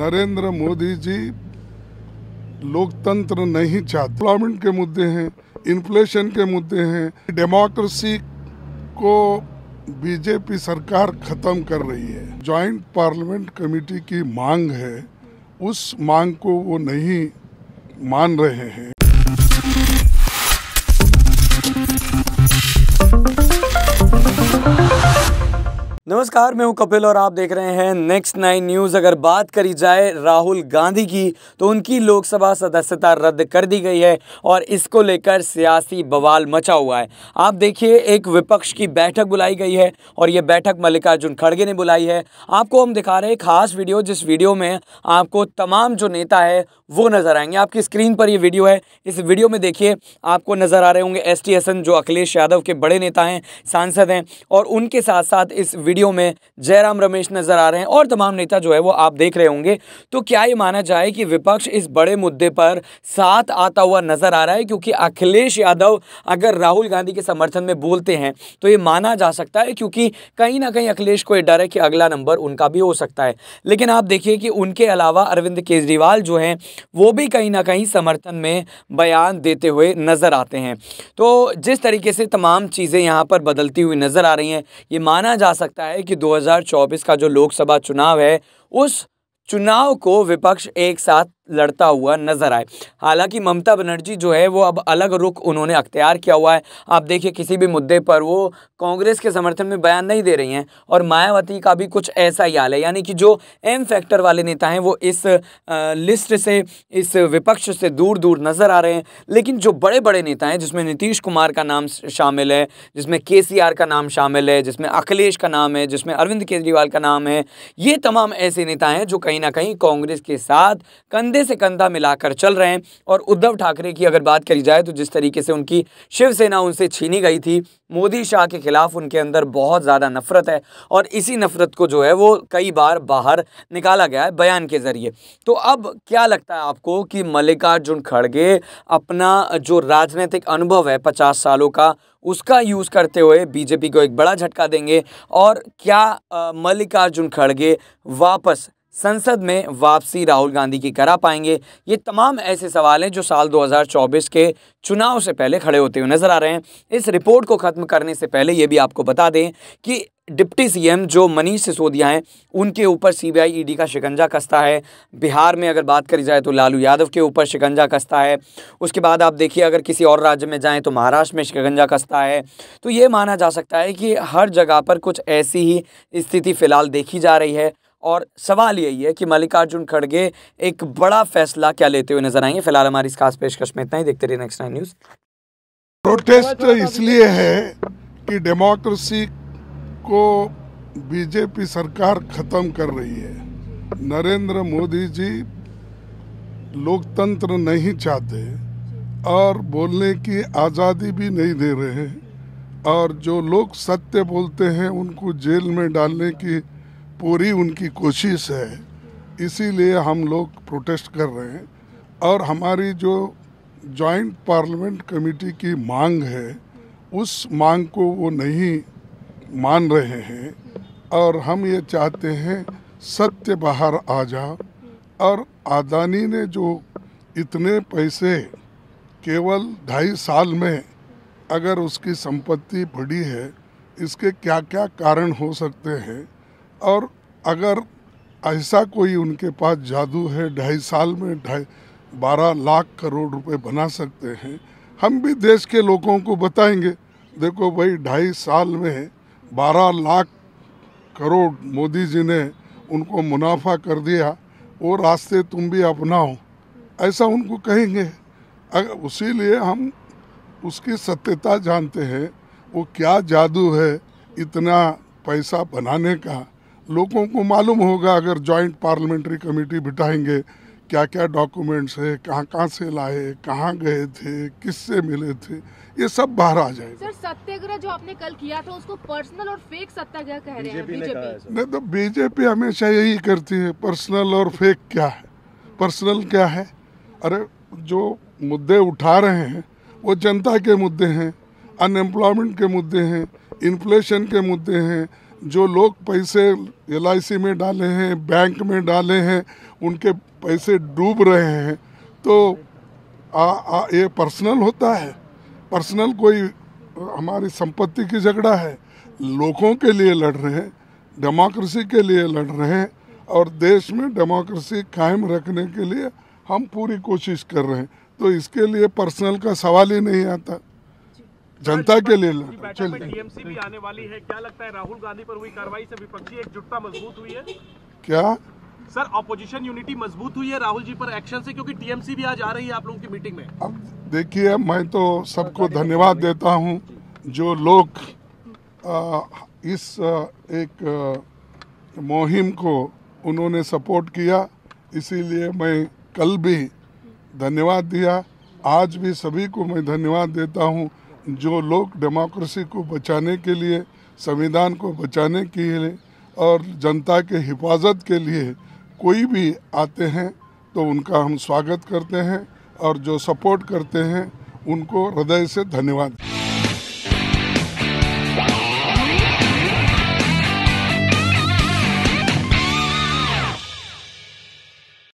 नरेंद्र मोदी जी लोकतंत्र नहीं चाहते एम्प्लॉयमेंट के मुद्दे हैं इन्फ्लेशन के मुद्दे हैं डेमोक्रेसी को बीजेपी सरकार खत्म कर रही है जॉइंट पार्लियामेंट कमेटी की मांग है उस मांग को वो नहीं मान रहे हैं नमस्कार मैं हूं कपिल और आप देख रहे हैं नेक्स्ट नाइन न्यूज़ अगर बात करी जाए राहुल गांधी की तो उनकी लोकसभा सदस्यता रद्द कर दी गई है और इसको लेकर सियासी बवाल मचा हुआ है आप देखिए एक विपक्ष की बैठक बुलाई गई है और ये बैठक मल्लिकार्जुन खड़गे ने बुलाई है आपको हम दिखा रहे हैं खास वीडियो जिस वीडियो में आपको तमाम जो नेता है वो नज़र आएंगे आपकी स्क्रीन पर ये वीडियो है इस वीडियो में देखिए आपको नज़र आ रहे होंगे एस टी जो अखिलेश यादव के बड़े नेता हैं सांसद हैं और उनके साथ साथ इस वीडियो में जयराम रमेश नज़र आ रहे हैं और तमाम नेता जो है वो आप देख रहे होंगे तो क्या ये माना जाए कि विपक्ष इस बड़े मुद्दे पर साथ आता हुआ नज़र आ रहा है क्योंकि अखिलेश यादव अगर राहुल गांधी के समर्थन में बोलते हैं तो ये माना जा सकता है क्योंकि कहीं ना कहीं अखिलेश को यह डर है कि अगला नंबर उनका भी हो सकता है लेकिन आप देखिए कि उनके अलावा अरविंद केजरीवाल जो हैं वो भी कहीं ना कहीं समर्थन में बयान देते हुए नज़र आते हैं तो जिस तरीके से तमाम चीज़ें यहाँ पर बदलती हुई नज़र आ रही हैं ये माना जा सकता है है कि 2024 का जो लोकसभा चुनाव है उस चुनाव को विपक्ष एक साथ लड़ता हुआ नजर आए हालांकि ममता बनर्जी जो है वो अब अलग रुख उन्होंने अख्तियार किया हुआ है आप देखिए किसी भी मुद्दे पर वो कांग्रेस के समर्थन में बयान नहीं दे रही हैं और मायावती का भी कुछ ऐसा ही हाल है यानी कि जो एम फैक्टर वाले नेता हैं वो इस लिस्ट से इस विपक्ष से दूर दूर नजर आ रहे हैं लेकिन जो बड़े बड़े नेता हैं जिसमें नीतीश कुमार का नाम शामिल है जिसमें के का नाम शामिल है जिसमें अखिलेश का नाम है जिसमें अरविंद केजरीवाल का नाम है ये तमाम ऐसे नेता हैं जो कहीं कहीं ना कहीं कांग्रेस के साथ कंधे से कंधा मिलाकर चल रहे हैं और उद्धव ठाकरे की अगर बात करी जाए तो जिस तरीके से उनकी शिवसेना उनसे छीनी गई थी मोदी शाह के खिलाफ उनके अंदर बहुत ज़्यादा नफरत है और इसी नफरत को जो है वो कई बार बाहर निकाला गया है बयान के ज़रिए तो अब क्या लगता है आपको कि मल्लिकार्जुन खड़गे अपना जो राजनीतिक अनुभव है पचास सालों का उसका यूज़ करते हुए बीजेपी को एक बड़ा झटका देंगे और क्या मल्लिकार्जुन खड़गे वापस संसद में वापसी राहुल गांधी की करा पाएंगे ये तमाम ऐसे सवाल हैं जो साल 2024 के चुनाव से पहले खड़े होते हुए नजर आ रहे हैं इस रिपोर्ट को ख़त्म करने से पहले ये भी आपको बता दें कि डिप्टी सीएम जो मनीष सिसोदिया हैं उनके ऊपर सीबीआई ईडी का शिकंजा कसता है बिहार में अगर बात करी जाए तो लालू यादव के ऊपर शिकंजा कसता है उसके बाद आप देखिए अगर किसी और राज्य में जाएँ तो महाराष्ट्र में शिकंजा कसता है तो ये माना जा सकता है कि हर जगह पर कुछ ऐसी ही स्थिति फ़िलहाल देखी जा रही है और सवाल यही है कि मल्लिकार्जुन खड़गे एक बड़ा फैसला क्या लेते हुए नजर आएंगे फिलहाल हमारी इस खास पेशकश में इतना ही देखते रहिए नेक्स्ट नाइन न्यूज प्रोटेस्ट इसलिए है कि डेमोक्रेसी को बीजेपी सरकार खत्म कर रही है नरेंद्र मोदी जी लोकतंत्र नहीं चाहते और बोलने की आज़ादी भी नहीं दे रहे हैं और जो लोग सत्य बोलते हैं उनको जेल में डालने की पूरी उनकी कोशिश है इसीलिए हम लोग प्रोटेस्ट कर रहे हैं और हमारी जो जॉइंट पार्लियामेंट कमेटी की मांग है उस मांग को वो नहीं मान रहे हैं और हम ये चाहते हैं सत्य बाहर आ जा और आदानी ने जो इतने पैसे केवल ढाई साल में अगर उसकी संपत्ति बढ़ी है इसके क्या क्या कारण हो सकते हैं और अगर ऐसा कोई उनके पास जादू है ढाई साल में ढाई बारह लाख करोड़ रुपए बना सकते हैं हम भी देश के लोगों को बताएंगे देखो भाई ढाई साल में बारह लाख करोड़ मोदी जी ने उनको मुनाफा कर दिया वो रास्ते तुम भी अपनाओ ऐसा उनको कहेंगे अगर उसी लिए हम उसकी सत्यता जानते हैं वो क्या जादू है इतना पैसा बनाने का लोगों को मालूम होगा अगर जॉइंट पार्लियामेंट्री कमेटी बिठाएंगे क्या क्या डॉक्यूमेंट्स है कहाँ कहाँ से लाए कहाँ गए थे किससे मिले थे ये सब बाहर आ जाएगा सर सत्याग्रह जो आपने कल किया था उसको पर्सनल और फेक सत्याग्रह कह रहे हैं बीजेपी नहीं तो बीजेपी हमेशा यही करती है पर्सनल और फेक क्या है पर्सनल क्या है अरे जो मुद्दे उठा रहे हैं वो जनता के मुद्दे हैं अनएम्प्लॉयमेंट के मुद्दे हैं इन्फ्लेशन के मुद्दे हैं जो लोग पैसे एल में डाले हैं बैंक में डाले हैं उनके पैसे डूब रहे हैं तो आ, आ, ये पर्सनल होता है पर्सनल कोई हमारी संपत्ति की झगड़ा है लोगों के लिए लड़ रहे हैं डेमोक्रेसी के लिए लड़ रहे हैं और देश में डेमोक्रेसी कायम रखने के लिए हम पूरी कोशिश कर रहे हैं तो इसके लिए पर्सनल का सवाल ही नहीं आता जनता के लिए चलिए टीएमसी भी आने वाली है क्या लगता है राहुल गांधी पर हुई कार्रवाई से विपक्षी एकजुटता मजबूत हुई है क्या सर ऑपोजिशन यूनिटी मजबूत हुई है राहुल जी पर एक्शन से क्योंकि टीएमसी भी आज आ रही है आप लोगों की मीटिंग में अब देखिए मैं तो सबको अच्छा, धन्यवाद देता हूं जो लोग इस एक मुहिम को उन्होंने सपोर्ट किया इसीलिए मैं कल भी धन्यवाद दिया आज भी सभी को मैं धन्यवाद देता हूं जो लोग डेमोक्रेसी को बचाने के लिए संविधान को बचाने के लिए और जनता के हिफाजत के लिए कोई भी आते हैं तो उनका हम स्वागत करते हैं और जो सपोर्ट करते हैं उनको हृदय से धन्यवाद